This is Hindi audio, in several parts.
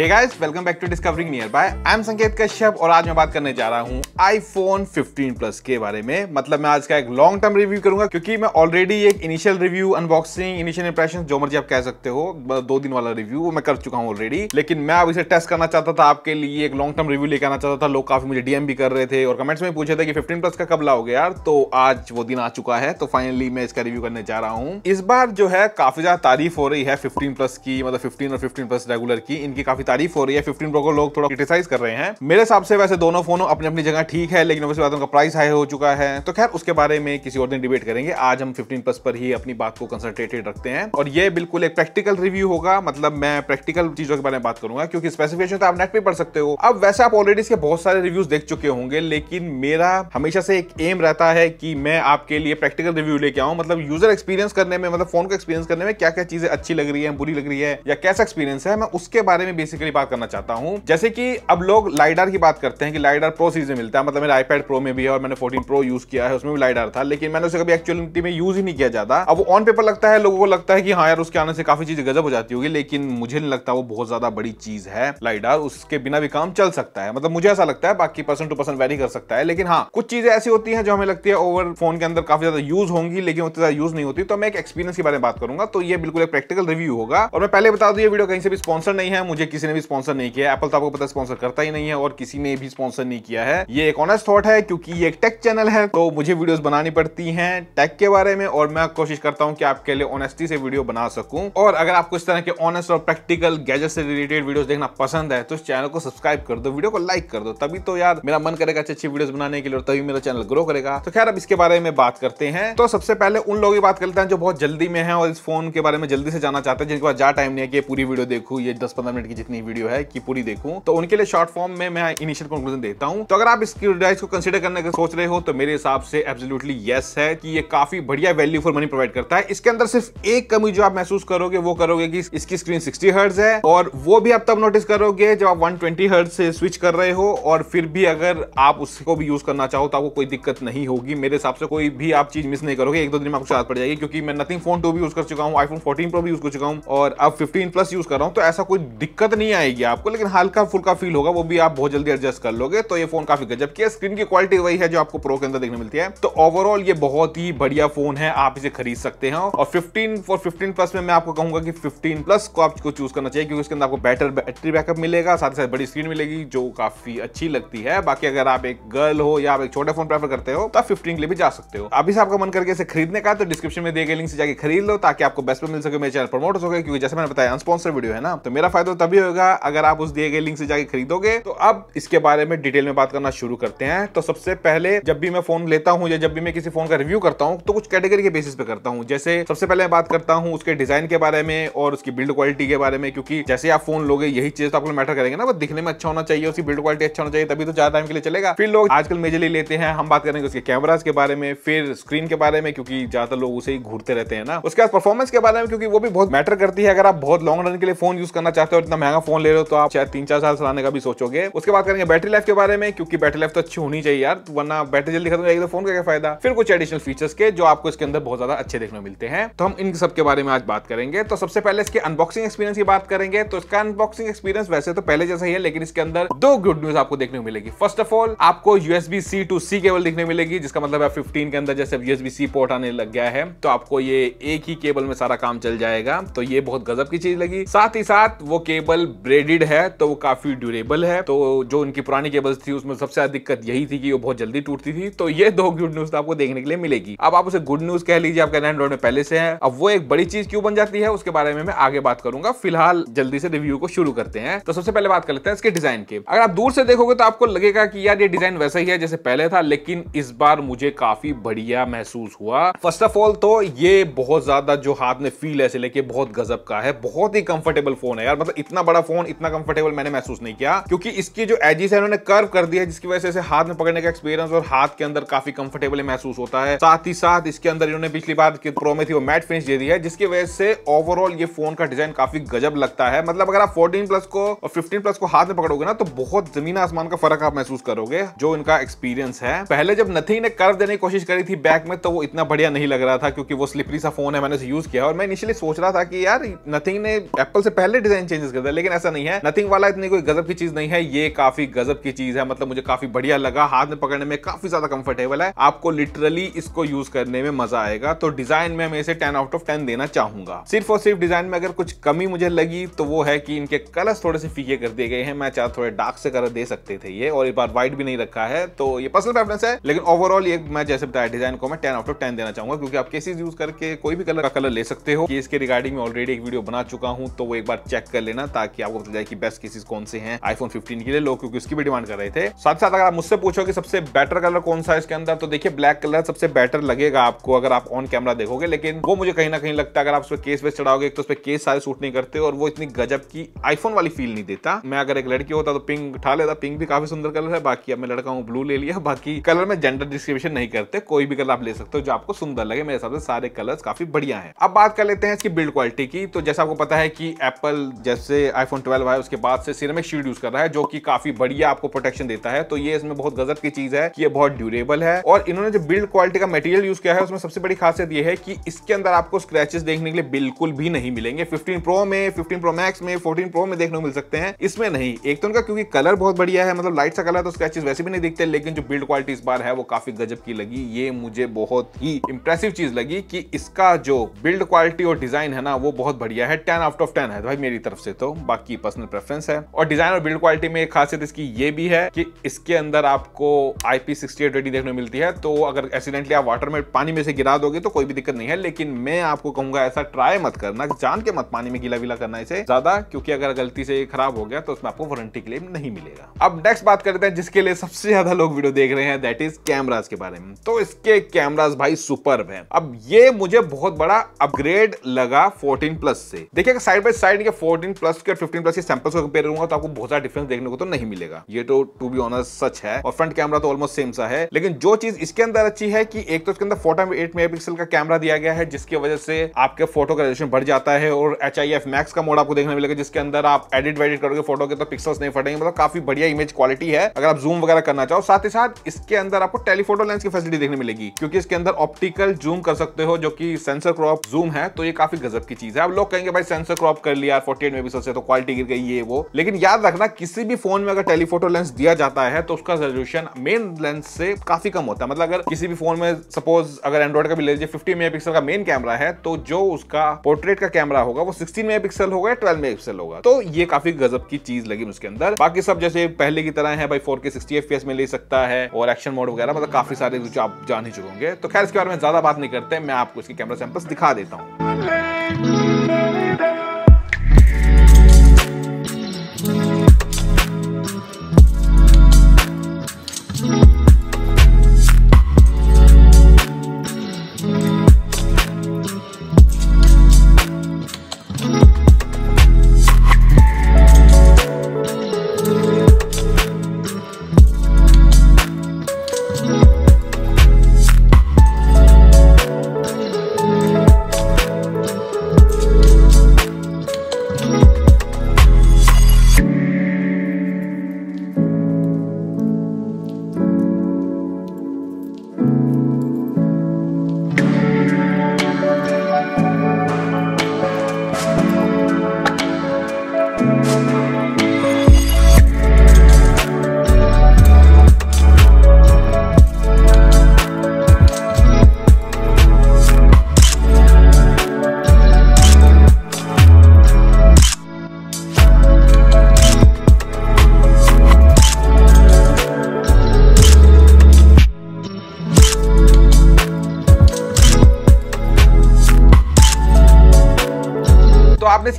Hey guys, welcome back to Discovering Nearby. I'm Sanket Kashyap और आज मैं बात करने जा रहा हूँ iPhone 15 प्लस के बारे में मतलब मैं आज का एक लॉन्ग टर्म रिव्यू करूंगा क्योंकि मैं ऑलरेडी एक initial review unboxing initial impression जो मर्जी आप कह सकते हो दो दिन वाला रिव्यू वो मैं कर चुका हूँ ऑलरेडी लेकिन मैं अब इसे टेस्ट करना चाहता था आपके लिए एक लॉन्ग टर्म रिव्यू लेकर आना चाहता था लोग काफी मुझे डीएम भी कर रहे थे और कमेंट्स में पूछे थे कि फिफ्टीन प्लस का कब लाओगे यार तो आज वो दिन आ चुका है तो फाइनली मैं इसका रिव्यू करने जा रहा हूँ इस बार जो है काफी ज्यादा तारीफ हो रही है फिफ्टीन प्लस की मतलब फिफ्टीन और फिफ्टीन प्लस रेगुलर की इनकी काफी तारीफ हो रही है फिफ्टीन प्रो को लोग थोड़ा क्रिटिसाइज कर रहे हैं मेरे हिसाब से वैसे दोनों फोन अपनी अपनी जगह ठीक है लेकिन वैसे बात उनका प्राइस हाई हो चुका है तो खैर उसके बारे में किसी और दिन डिबेट करेंगे आज हम फिफ्टीन प्लस पर ही अपनी बात को कंसनट्रेटेड रखते हैं और ये बिल्कुल एक प्रैक्टिकल रिव्यू होगा मतलब मैं प्रैक्टिकल चीजों के बारे में बात करूंगा क्योंकि स्पेसिफिकेशन तो आप नेट पर पढ़ सकते हो अब वैसे आप ऑलरेडी इसके बहुत सारे रिव्यूज देख चुके होंगे लेकिन मेरा हमेशा से एक एम रहता है कि मैं आपके लिए प्रैक्टिकल रिव्यू लेके आऊँ मतलब यूजर एक्सपीरियंस करने में मतलब फोन का एक्सपीरियंस करने में क्या क्या चीजें अच्छी लग रही है बुरी लग रही है या कैसा एक्सपीरियंस है मैं उसके बारे में बेसिक बेसिकली बात करना चाहता हूँ जैसे कि अब लोग लाइडर की बात करते हैं कि लाइडर प्रो सीरीज में मिलता है मतलब मेरा आईपैड प्रो में भी है और मैंने 14 प्रो यूज किया है उसमें भी लाइडर था लेकिन मैंने उसे कभी एक्चुअलिटी में यूज ही नहीं किया जाता अब ऑन पेपर लगता है लोगों को लगता है कि हाँ यार उसके आने से काफी चीज गजब हो जाती होगी लेकिन मुझे नहीं लगता वो बहुत ज्यादा बड़ी चीज है लाइडर उसके बिना भी काम चल सकता है मतलब मुझे ऐसा लगता है बाकी पर्सन टू पर्सन वेरी कर सकता है लेकिन हाँ कुछ चीजें ऐसी होती है जो हमें लगती है ओवर फोन के अंदर काफी ज्यादा यूज होंगी लेकिन उतनी ज्यादा यूज नहीं होती तो मैं एक एक्सपीरियंस के बारे में बात करूंगा तो ये बिल्कुल एक प्रैक्टिकल रिव्यू होगा और मैं पहले बता दू ये वीडियो कहीं से भी स्पॉन्सर नहीं है मुझे किसी किसी ने भी स्पॉन्सर नहीं किया एप्पल तो आपको पता स्पॉन्सर करता ही नहीं है और किसी ने भी स्पॉन्सर नहीं किया है ये एक ऑनेस्ट थॉट है क्योंकि ये एक टेक चैनल है तो मुझे वीडियो बनानी पड़ती है टेक के बारे में और मैं कोशिश करता हूँ कि आपके लिए ऑनेस्टी से वीडियो बना सकूं और अगर आपको इस तरह के ऑनेस्ट और प्रैक्टिकल गैजेट से रिलेटेड वीडियो देखना पसंद है तो इस चैनल को सब्सक्राइब कर दो वीडियो को लाइक कर दो तभी तो यार मेरा मन करेगा अच्छी अच्छी वीडियो बनाने के लिए तभी मेरा चैनल ग्रो करेगा तो खैर अब इसके बारे में बात करते हैं तो सबसे पहले उन लोगों की बात करते हैं जो बहुत जल्दी में है और इस फोन के बारे में जल्दी से जाना चाहते हैं जिनके पास ज्यादा टाइम नहीं है कि पूरी वीडियो देखू ये दस पंद्रह मिनट की जितनी पुरानी वीडियो है कि पूरी देखूं तो उनके लिए शॉर्ट फॉर्म में मैं इनिशियल कंक्लूजन देता हूं तो अगर आप इसकी डिवाइस को कंसिडर करने का सोच रहे हो तो मेरे हिसाब से एब्सोल्युटली यस है कि ये काफी बढ़िया वैल्यू फॉर मनी प्रोवाइड करता है इसके अंदर सिर्फ एक कमी जो आप महसूस करोगे वो करोगे की इसकी स्क्रीन सिक्सटी हर्ट्ज है और वो भी आप तब नोटिस करोगे जब आप वन ट्वेंटी से स्विच कर रहे हो और फिर भी अगर आप उसको भी यूज करना चाहो तो आपको कोई दिक्कत नहीं होगी मेरे हिसाब से कोई भी आप चीज मिस नहीं करोगे एक दो दिन में आपको याद पड़ जाएगी क्योंकि मैं नथिंग फोन टू भी यूज कर चुका हूँ आईफोन फोर्टीन प्रो भी यूज कर चुका हूँ और अब फिफ्टीन प्लस यूज कर रहा हूँ तो ऐसा कोई दिक्कत नहीं नहीं आएगी आपको लेकिन हल्का फुल्का फील होगा वो भी आप बहुत जल्दी एडजस्ट कर लोगे तो ये फोन काफी गजब की है स्क्रीन की क्वालिटी वही है जो आपको प्रो के अंदर देखने मिलती है तो ओवरऑल ये बहुत ही बढ़िया फोन है आप इसे खरीद सकते हैं और फिफ्टीन फॉर फिफ्टीन प्लस में मैं आपको कहूंगा कि फिफ्टीन प्लस को आपको चूज करना चाहिए क्योंकि उसके अंदर आपको बेटर बैटरी बैकअप मिलेगा साथ ही साथ बड़ी स्क्रीन मिलेगी जो काफी अच्छी लगती है बाकी अगर आप एक गर्ल हो या आप एक छोटे फोन प्रेफर करते हो तो आप फिफ्टीन के लिए भी जा सकते हो अभी से आपका मन करके इसे खरीदने का तो डिस्क्रिप्शन में दिए गए लिंक से जाके खरीद लो ताकि आपको बेस्ट पर मिल सके मेरे चैनल प्रमोट हो सके क्योंकि जैसे मैंने बताया अनस्पॉन्सर वीडियो है ना तो मेरा फायदा तभी होगा होगा अगर आप उस दिए गए लिंक से जाके खरीदोगे तो अब इसके बारे में डिटेल में बात करना शुरू करते हैं तो सबसे पहले जब भी मैं फोन लेता हूँ या जब भी मैं किसी फोन का रिव्यू करता हूँ तो कुछ कैटेगरी के बेसिस पे करता हूँ जैसे सबसे पहले मैं बात करता हूँ उसके डिजाइन के बारे में और उसकी बिल्ड क्वालिटी के बारे में क्योंकि जैसे आप फोन लोगे यही चीज तो आपको मैटर करेंगे ना वो दिखने में अच्छा होना चाहिए उसकी बिल्ड क्वालिटी अच्छा होना चाहिए तभी तो ज्यादा टाइम के लिए चलेगा फिर लोग आजकल मेजरली लेते हैं हम बात करेंगे उसके कैमराज के बारे में फिर स्क्रीन के बारे में क्योंकि ज्यादातर लोग उसे ही घूरते रहते हैं ना उसके बाद परफॉर्मेंस के बारे में क्योंकि वो भी बहुत मैटर करती है अगर आप बहुत लॉन्ग रन के लिए फोन यूज करना चाहते हो इतना महंगा का फोन ले रहे हो तो आप तीन चार साल चलाने का भी सोचोगे उसके बाद करेंगे बैटरी लाइफ के बारे में क्योंकि बैटरी लाइफ तो अच्छी होनी चाहिए यार वरना बैटरी जल्दी खत्म जाएगी तो फोन का क्या फायदा फिर कुछ एडिशनल फीचर्स के जो आपको इसके अंदर बहुत ज्यादा अच्छे देखने मिलते हैं तो हम इन सब के बारे में आज बात करेंगे तो सबसे पहले इसके अनबॉक्सिंग एक्सपीरियंस की बात करेंगे तो इसका अनबॉक्सिंग एक्सपीरियंस वैसे तो पहले जैसा ही है लेकिन इसके अंदर दो गुड न्यूज आपको देखने को मिलेगी फर्स्ट ऑफ ऑल आपको USB C to C cable देखने मिलेगी जिसका मतलब है फिफ्टीन के अंदर जैसे यूएसबी सी पोर्ट आने लग गया है तो आपको ये एक ही केबल में सारा काम चल जाएगा तो ये बहुत गजब की चीज लगी साथ ही साथ वो केबल ब्रेडेड है तो वो काफी ड्यूरेबल है तो जो उनकी पुरानी केबल्स थी उसमें सबसे ज्यादा दिक्कत यही थी कि वो बहुत जल्दी टूटती थी तो ये दो गुड न्यूज आपको देखने के लिए मिलेगी अब आप उसे गुड न्यूज कह लीजिए आपका एंड्रॉइड में पहले से है अब वो एक बड़ी चीज क्यों बन जाती है उसके बारे में मैं आगे बात करूंगा फिलहाल जल्दी से रिव्यू को शुरू करते हैं तो सबसे पहले बात कर लेते हैं इसके डिजाइन के अगर आप दूर से देखोगे तो आपको लगेगा कि यार ये डिजाइन वैसा ही है जैसे पहले था लेकिन इस बार मुझे काफी बढ़िया महसूस हुआ फर्स्ट ऑफ ऑल तो ये बहुत ज्यादा जो हाथ में फील है लेके बहुत गजब का है बहुत ही कंफर्टेबल फोन है यार मतलब इतना बड़ा वाला फोन इतना कंफर्टेबल मैंने महसूस नहीं किया क्योंकि इसकी जो एजिस है उन्होंने कर्व कर दिया जिसकी वजह से हाथ में पकड़ने का एक्सपीरियंस और हाथ के अंदर काफी कंफर्टेबल महसूस होता है साथ ही साथ इसके अंदर इन्होंने पिछली बार प्रो में थी वो मैट फिनिश दे दी है जिसकी वजह से ओवरऑल ये फोन का डिजाइन काफी गजब लगता है मतलब अगर आप फोर्टीन प्लस को और फिफ्टीन प्लस को हाथ में पकड़ोगे ना तो बहुत जमीन आसमान का फर्क आप महसूस करोगे जो इनका एक्सपीरियंस है पहले जब नथिंग ने कर्व देने की कोशिश करी थी बैक में तो वो इतना बढ़िया नहीं लग रहा था क्योंकि वो स्लिपरी सा फोन है मैंने यूज किया और मैं इनिशियली सोच रहा था कि यार नथिंग ने एप्पल से पहले डिजाइन चेंजेस कर दिया लेकिन लेकिन ऐसा नहीं है नथिंग वाला इतनी कोई गजब की चीज नहीं है ये काफी गजब की चीज है मतलब मुझे काफी बढ़िया लगा हाथ में पकड़ने में काफी ज्यादा कंफर्टेबल है आपको लिटरली इसको यूज करने में मजा आएगा तो डिजाइन में मैं इसे टेन आउट ऑफ टेन देना चाहूंगा सिर्फ और सिर्फ डिजाइन में अगर कुछ कमी मुझे लगी तो वो है कि इनके कलर थोड़े से फीके कर दिए गए हैं मैं चाहे थोड़े डार्क से कलर दे सकते थे ये और एक बार व्हाइट भी नहीं रखा है तो ये पर्सनल प्रेफरेंस है लेकिन ओवरऑल ये मैं जैसे बताया डिजाइन को मैं टेन आउट ऑफ टेन देना चाहूंगा क्योंकि आप केसेस यूज करके कोई भी कलर का कलर ले सकते हो इसके रिगार्डिंग में ऑलरेडी एक वीडियो बना चुका हूं तो वो एक बार चेक कर लेना ताकि कि आपको पता जाए कि बेस्ट केसेस कौन से हैं आईफोन 15 के लिए लोग क्योंकि उसकी भी डिमांड कर रहे थे साथ साथ अगर आप मुझसे पूछो कि सबसे बेटर कलर कौन सा है इसके अंदर तो देखिए ब्लैक कलर सबसे बेटर लगेगा आपको अगर आप ऑन कैमरा देखोगे लेकिन वो मुझे कहीं ना कहीं लगता है अगर आप उस पर केस वेस चढ़ाओगे तो उस पर केस सारे सूट नहीं करते और वो इतनी गजब की आईफोन वाली फील नहीं देता मैं अगर एक लड़की होता तो पिंक उठा लेता पिंक भी काफी सुंदर कलर है बाकी अब मैं लड़का हूँ ब्लू ले लिया बाकी कलर में जेंडर डिस्क्रिप्शन नहीं करते कोई भी कलर आप ले सकते हो जो आपको सुंदर लगे मेरे हिसाब से सारे कलर काफी बढ़िया है अब बात कर लेते हैं इसकी बिल्ड क्वालिटी की तो जैसा आपको पता है कि एप्पल जैसे आईफोन 12 है उसके बाद से सिरेमिक शील्ड यूज कर रहा है जो कि काफी बढ़िया आपको प्रोटेक्शन देता है तो ये इसमें बहुत गजब की चीज है कि ये बहुत ड्यूरेबल है और इन्होंने जो बिल्ड क्वालिटी का मटेरियल यूज किया है उसमें सबसे बड़ी खासियत ये है कि इसके अंदर आपको स्क्रेचेस देखने के लिए बिल्कुल भी नहीं मिलेंगे फिफ्टीन प्रो में फिफ्टीन प्रो मैक्स में फोर्टीन प्रो में देखने को मिल सकते हैं इसमें नहीं एक तो उनका क्योंकि कलर बहुत बढ़िया है मतलब लाइट सा कलर तो स्क्रेचेस वैसे भी नहीं दिखते लेकिन जो बिल्ड क्वालिटी इस बार है वो काफी गजब की लगी ये मुझे बहुत ही इंप्रेसिव चीज लगी कि इसका जो बिल्ड क्वालिटी और डिजाइन है ना वो बहुत बढ़िया है टेन आउट ऑफ टेन है भाई मेरी तरफ से तो बाकी आपकी पर्सनल प्रेफरेंस है और डिजाइन और बिल्ड क्वालिटी में एक खासियत इसकी ये भी है कि इसके अंदर आपको आई पी रेटिंग देखने मिलती है तो अगर एक्सीडेंटली आप वाटर में पानी में से गिरा दोगे तो कोई भी दिक्कत नहीं है लेकिन मैं आपको कहूंगा ऐसा ट्राई मत करना जान के मत पानी में गीला वीला करना इसे ज्यादा क्योंकि अगर गलती से खराब हो गया तो उसमें आपको वारंटी क्लेम नहीं मिलेगा अब नेक्स्ट बात करते हैं जिसके लिए सबसे ज्यादा लोग वीडियो देख रहे हैं दैट इज कैमराज के बारे में तो इसके कैमराज भाई सुपर है अब ये मुझे बहुत बड़ा अपग्रेड लगा 14 प्लस से देखिए साइड बाय साइड के 14 प्लस के 15 फिफ्टीन प्लस के सैम्पल्स को कंपेयर करूंगा तो आपको बहुत ज्यादा डिफरेंस देखने को तो नहीं मिलेगा ये तो टू बी ऑनर सच है और फ्रंट कैमरा तो ऑलमोस्ट सेम सा है लेकिन जो चीज इसके अंदर अच्छी है कि एक तो इसके अंदर फोर्टी एट मेगा का कैमरा दिया गया है जिसकी वजह से आपके फोटो का रेजोल्यूशन बढ़ जाता है और एच आई एफ मैक्स का मोड आपको देखने मिलेगा जिसके अंदर आप एडिट वेडिट करोगे फोटो के तो पिक्सल्स नहीं फटेंगे मतलब काफी बढ़िया इमेज क्वालिटी है अगर आप जूम वगैरह करना चाहो साथ ही साथ इसके अंदर आपको टेलीफोटो लेंस की फैसिलिटी देखने मिलेगी क्योंकि इसके अंदर ऑप्टिकल जूम कर सकते हो जो कि सेंसर क्रॉप जूम है तो ये काफी गजब की चीज है अब लोग कहेंगे भाई सेंसर क्रॉप कर लिया फोर्टी एट मेगा से तो क्वालिटी गिर गई ये वो लेकिन याद रखना किसी भी फोन में अगर टेलीफोटो लेंस दिया जाता है तो उसका रेजोल्यूशन मेन लेंस से काफी कम होता है मतलब अगर किसी भी फोन में सपोज अगर एंड्रॉइड का भी ले लीजिए फिफ्टी मेगा का मेन कैमरा है तो जो उसका पोर्ट्रेट का कैमरा होगा वो सिक्सटीन मेगा होगा या ट्वेल्व मेगा होगा तो ये काफी गजब की चीज लगी उसके अंदर बाकी सब जैसे पहले की तरह है भाई फोर के सिक्सटी एफ में ले सकता है और एक्शन मोड वगैरह मतलब काफी सारे जो आप जान ही चुके होंगे तो खैर इसके बारे में ज्यादा बात नहीं करते मैं आपको इसकी कैमरा सैंपल्स दिखा देता हूँ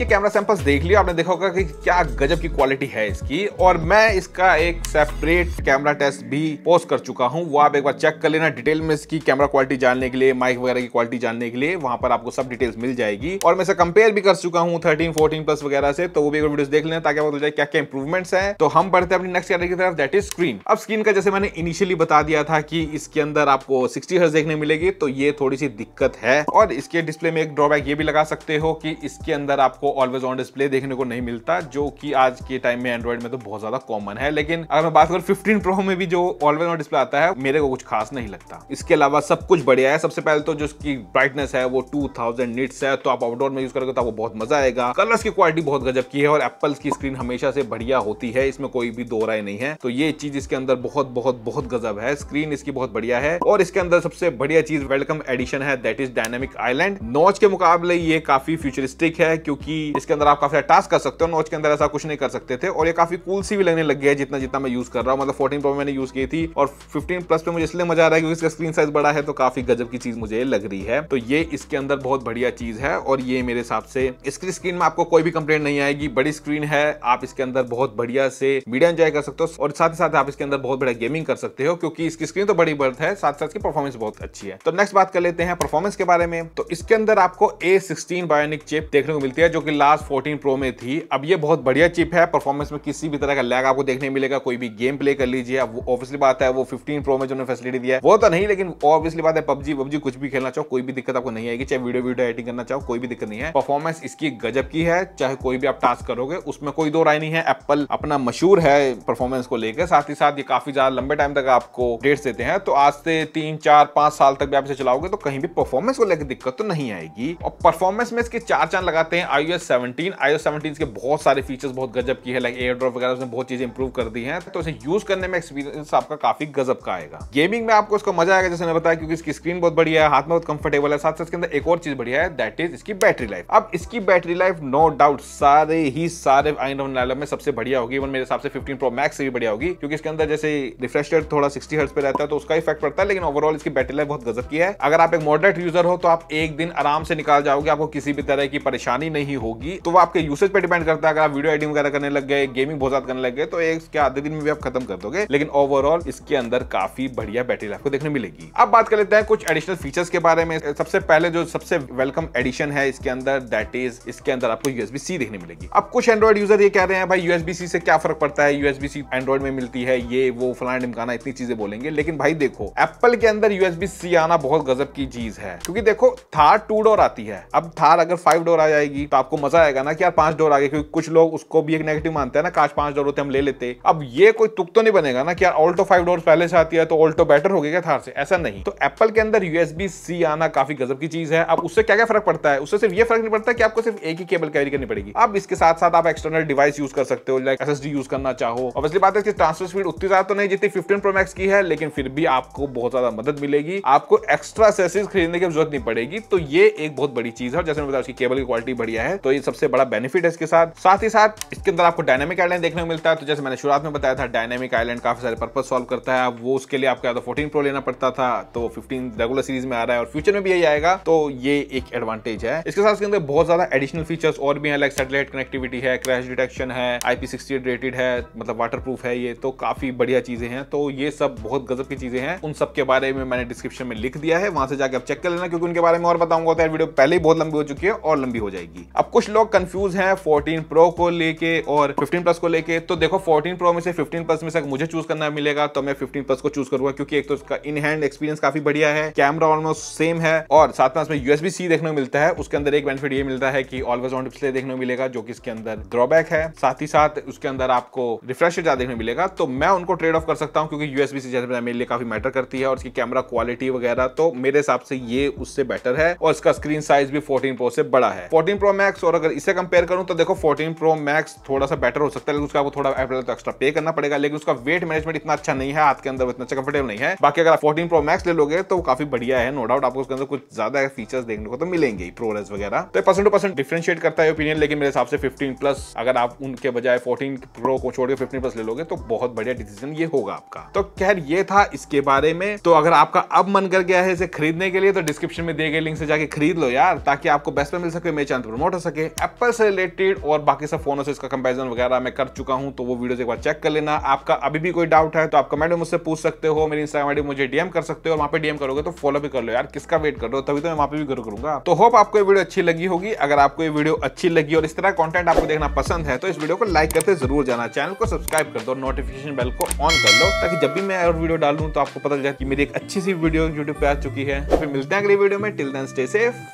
इसके कैमरा सैंपल्स देख लिया आपने देखा होगा कि क्या गजब की क्वालिटी है इसकी और मैं इसका एक सेपरेट कैमरा टेस्ट भी पोस्ट कर चुका हूँ वो आप एक बार चेक कर लेना डिटेल में इसकी कैमरा क्वालिटी जानने के लिए माइक वगैरह की क्वालिटी जानने के लिए वहां पर आपको सब डिटेल्स मिल जाएगी और मैं इसे कंपेयर भी कर चुका हूँ थर्टीन फोर्टीन प्लस वगैरह से तो वो भी वीडियो देख लेना ताकि आपको जाए क्या क्या इंप्रूवमेंट है तो हम बढ़ते हैं अपनी नेक्स्ट कैमरे की तरफ दैट इज स्क्रीन अब स्क्रीन का जैसे मैंने इनिशियली बता दिया था कि इसके अंदर आपको सिक्सटी हर्स देखने मिलेगी तो ये थोड़ी सी दिक्कत है और इसके डिस्प्ले में एक ड्रॉबैक ये भी लगा सकते हो कि इसके अंदर आपको ऑलवेज ऑन डिस्प्ले देखने को नहीं मिलता जो कि आज के टाइम में एंड्रॉइड में तो बहुत ज्यादा कॉमन है लेकिन अगर मैं बात करूँ फिफ्टीन प्रो में भी जो ऑलवेज ऑन डिस्प्ले आता है मेरे को कुछ खास नहीं लगता इसके अलावा सब कुछ बढ़िया है सबसे पहले तो जो इसकी ब्राइटनेस है वो टू थाउजेंड निट्स है तो आप आउटडोर में यूज करोगे तो आपको बहुत मजा आएगा कलर्स की क्वालिटी बहुत गजब की है और एप्पल की स्क्रीन हमेशा से बढ़िया होती है इसमें कोई भी दो राय नहीं है तो ये चीज इसके अंदर बहुत बहुत बहुत गजब है स्क्रीन इसकी बहुत बढ़िया है और इसके अंदर सबसे बढ़िया चीज वेलकम एडिशन है that is dynamic island notch के मुकाबले ये काफी फ्यूचरिस्टिक है क्योंकि इसके अंदर आप काफी टास्क कर सकते हो नोच के अंदर ऐसा कुछ नहीं कर सकते थे और ये काफी कूल सी भी लगने लग गया है जितना जितना मैं यूज कर रहा हूँ मतलब फोर्टीन प्रो मैंने यूज की थी और फिफ्टीन प्लस पे मुझे इसलिए मजा आ रहा है क्योंकि इसका स्क्रीन साइज बड़ा है तो काफी गजब की चीज मुझे लग रही है तो ये इसके अंदर बहुत बढ़िया चीज है और ये मेरे हिसाब से इसकी स्क्रीन में आपको कोई भी कंप्लेट नहीं आएगी बड़ी स्क्रीन है आप इसके अंदर बहुत बढ़िया से मीडिया एंजॉय कर सकते हो और साथ ही साथ आप इसके अंदर बहुत बढ़िया गेमिंग कर सकते हो क्योंकि इसकी स्क्रीन तो बड़ी बर्थ है साथ साथ की परफॉर्मेंस बहुत अच्छी है तो नेक्स्ट बात कर लेते हैं परफॉर्मेंस के बारे में तो इसके अंदर आपको ए सिक्सटीन बायोनिक चेप देखने को मिलती है जो कि लास्ट 14 प्रो में थी अब ये बहुत बढ़िया चिप है परफॉर्मेंस में किसी भी तरह का लैग आपको देखने मिलेगा कोई भी गेम प्ले कर लीजिए अब ऑब्वियसली बात है वो 15 प्रो में जो फैसिलिटी दिया है वो तो नहीं लेकिन ऑब्वियसली बात है पबजी पबजी कुछ भी खेलना चाहो कोई भी दिक्कत आपको नहीं आएगी चाहे वीडियो वीडियो एडिटिंग करना चाहो कोई भी दिक्कत नहीं है परफॉर्मेंस इसकी गजब की है चाहे कोई भी आप टास्क करोगे उसमें कोई दो राय नहीं है एप्पल अपना मशहूर है परफॉर्मेंस को लेकर साथ ही साथ ये काफी ज्यादा लंबे टाइम तक आपको अपडेट्स देते हैं तो आज से तीन चार पांच साल तक भी आप इसे चलाओगे तो कहीं भी परफॉर्मेंस को लेकर दिक्कत तो नहीं आएगी और परफॉर्मेंस में इसके चार चांद लगाते हैं आई गया 17 आईओ 17 के बहुत सारे फीचर्स बहुत गजब की है लाइक एयर ड्रॉप वगैरह उसने बहुत चीजें इंप्रूव कर दी हैं तो इसे यूज करने में एक्सपीरियंस आपका काफी गजब का आएगा गेमिंग में आपको इसका मजा आएगा जैसे मैंने बताया क्योंकि इसकी स्क्रीन बहुत बढ़िया है हाथ में बहुत कंफर्टेबल है साथ साथ इसके अंदर एक और चीज बढ़िया है दैट इज इसकी बैटरी लाइफ अब इसकी बैटरी लाइफ नो डाउट सारे ही सारे आई नाइलम में सबसे बढ़िया होगी इवन मेरे हिसाब से फिफ्टीन प्रो मैक्स से भी बढ़िया होगी क्योंकि इसके अंदर जैसे रिफ्रेश थोड़ा सिक्सटी हर्ट्स पे रहता है तो उसका इफेक्ट पड़ता है लेकिन ओवरऑल इसकी बैटरी लाइफ बहुत गजब की है अगर आप एक मॉडरेट यूजर हो तो आप एक दिन आराम से निकाल जाओगे आपको किसी भी तरह की परेशानी नहीं होगी तो वो आपके यूसेज पे डिपेंड करता है अगर आप वीडियो एडिटिंग वगैरह करने लग गए गेमिंग बहुत ज्यादा करने लग गए तो एक आधे दिन में भी आप खत्म कर दोगे लेकिन ओवरऑल इसके अंदर काफी बढ़िया बैटरी लाइफ को देखने मिलेगी अब बात कर लेते हैं कुछ एडिशनल फीचर्स के बारे में सबसे पहले जो सबसे वेलकम एडिशन है इसके अंदर दैट इज इसके अंदर आपको यूएसबी सी देखने मिलेगी अब कुछ एंड्रॉइड यूजर ये कह रहे हैं भाई यूएसबी सी से क्या फर्क पड़ता है यूएसबी सी एंड्रॉइड में मिलती है ये वो फलाना ढिमकाना इतनी चीजें बोलेंगे लेकिन भाई देखो एप्पल के अंदर यूएसबी सी आना बहुत गजब की चीज है क्योंकि देखो थार टू डोर आती है अब थार अगर फाइव डोर आ जाएगी तो आप आपको मजा आएगा ना कि यार पांच डोर आगे क्योंकि कुछ लोग उसको भी एक नेगेटिव मानते हैं ना काश पांच डोर होते हम ले लेते अब ये कोई तुक तो नहीं बनेगा ना कि यार ऑल्टो फाइव डोर पहले से आती है तो ऑल्टो बेटर होगी क्या थार से ऐसा नहीं तो एप्पल के अंदर यूएसबी सी आना काफी गजब की चीज है अब उससे क्या क्या फर्क पड़ता है उससे सिर्फ ये फर्क नहीं पड़ता कि आपको सिर्फ एक ही केबल कैरी करनी पड़ेगी अब इसके साथ साथ आप एक्सटर्नल डिवाइस यूज कर सकते हो लाइक एस यूज करना चाहो ऑब्वियसली बात है ट्रांसफर स्पीड उतनी ज्यादा तो नहीं जितनी फिफ्टीन प्रोमैक्स की है लेकिन फिर भी आपको बहुत ज्यादा मदद मिलेगी आपको एक्स्ट्रा एक्सेसरीज खरीदने की जरूरत नहीं पड़ेगी तो ये एक बहुत बड़ी चीज है जैसे मैंने बताया उसकी केबल की क्वालिटी बढ़िया है तो ये सबसे बड़ा बेनिफिट है इसके साथ साथ ही साथ इसके अंदर आपको डायनेमिक आइलैंड देखने को मिलता है तो जैसे मैंने शुरुआत में बताया था डायनेमिक आइलैंड काफी सारे पर्पज सॉल्व करता है वो उसके लिए आपको या तो फोर्टीन प्रो लेना पड़ता था तो फिफ्टीन रेगुलर सीरीज में आ रहा है और फ्यूचर में भी यही आएगा तो ये एक एडवांटेज है इसके साथ इसके अंदर बहुत ज्यादा एडिशनल फीचर्स और भी है लाइक सेटेलाइट कनेक्टिविटी है क्रैश डिटेक्शन है आईपी रेटेड है मतलब वाटर है ये तो काफी बढ़िया चीजें हैं तो ये सब बहुत गजब की चीजें हैं उन सब के बारे में मैंने डिस्क्रिप्शन में लिख दिया है वहां से जाकर आप चेक कर लेना क्योंकि उनके बारे में और बताऊंगा तो वीडियो पहले ही बहुत लंबी हो चुकी है और लंबी हो जाएगी अब कुछ लोग कंफ्यूज हैं 14 प्रो को लेके और 15 प्लस को लेके तो देखो 14 प्रो में से 15 प्लस में से मुझे चूज करना मिलेगा तो मैं 15 प्लस को चूज करूंगा क्योंकि एक तो उसका इन हैंड एक्सपीरियंस काफी बढ़िया है कैमरा ऑलमोस्ट सेम है और साथ में उसमें यूएसबी सी देखने को मिलता है उसके अंदर एक बेनिफिट ये मिलता है कि ऑलवेज ऑन डिस्प्ले देखने को मिलेगा जो कि इसके अंदर ड्रॉबैक है साथ ही साथ उसके अंदर आपको रिफ्रेश ज्यादा देखने मिलेगा तो मैं उनको ट्रेड ऑफ कर सकता हूँ क्योंकि यूएसबी सी जैसे मेरे लिए काफी मैटर करती है और उसकी कैमरा क्वालिटी वगैरह तो मेरे हिसाब से ये उससे बेटर है और इसका स्क्रीन साइज भी फोर्टीन प्रो से बड़ा है फोर्टीन प्रो मैक्स मैक्स और अगर इसे कंपेयर करूँ तो देखो 14 प्रो मैक्स थोड़ा सा बेटर हो सकता है लेकिन उसका आपको थोड़ा एप्पल तो एक्स्ट्रा पे करना पड़ेगा लेकिन उसका वेट मैनेजमेंट इतना अच्छा नहीं है आपके अंदर इतना अच्छा कंफर्टेबल नहीं है बाकी अगर आप फोर्टीन प्रो मैक्स ले लोगे तो काफी बढ़िया है नो डाउट आपको उसके अंदर कुछ ज्यादा फीचर्स देखने को तो मिलेंगे प्रोरेस वगैरह तो परसेंट टू परसेंट डिफ्रेंशिएट करता है ओपिनियन लेकिन मेरे हिसाब से फिफ्टीन प्लस अगर आप उनके बजाय फोर्टीन प्रो को छोड़कर फिफ्टीन प्लस ले लोगे तो बहुत बढ़िया डिसीजन ये होगा आपका तो खैर ये था इसके बारे में तो अगर आपका अब मन कर गया है इसे खरीदने के लिए तो डिस्क्रिप्शन में दिए गए लिंक से जाके खरीद लो यार ताकि आपको बेस्ट पर मिल सके मेरे चैनल प्रमोट हो सके सके एप्पल से रिलेटेड और बाकी सब फोनों से इसका कंपेरिजन वगैरह मैं कर चुका हूं तो वो वीडियो एक बार चेक कर लेना आपका अभी भी कोई डाउट है तो आप कमेंट में मुझसे पूछ सकते हो मेरी इंस्टाग्राम आई मुझे डीएम कर सकते हो और वहाँ पे डीएम करोगे तो फॉलो भी कर लो यार किसका वेट कर लो तभी तो मैं वहाँ पे भी करूँ करूंगा तो होप आपको ये वीडियो अच्छी लगी होगी अगर आपको ये वीडियो अच्छी लगी और इस तरह कॉन्टेंट आपको देखना पसंद है तो इस वीडियो को लाइक करते जरूर जाना चैनल को सब्सक्राइब कर दो नोटिफिकेशन बेल को ऑन कर लो ताकि जब भी मैं और वीडियो डालूं तो आपको पता चल जाए कि मेरी एक अच्छी सी वीडियो यूट्यूब पर आ चुकी है फिर मिलते हैं अगले वीडियो में till then stay safe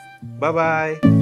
bye bye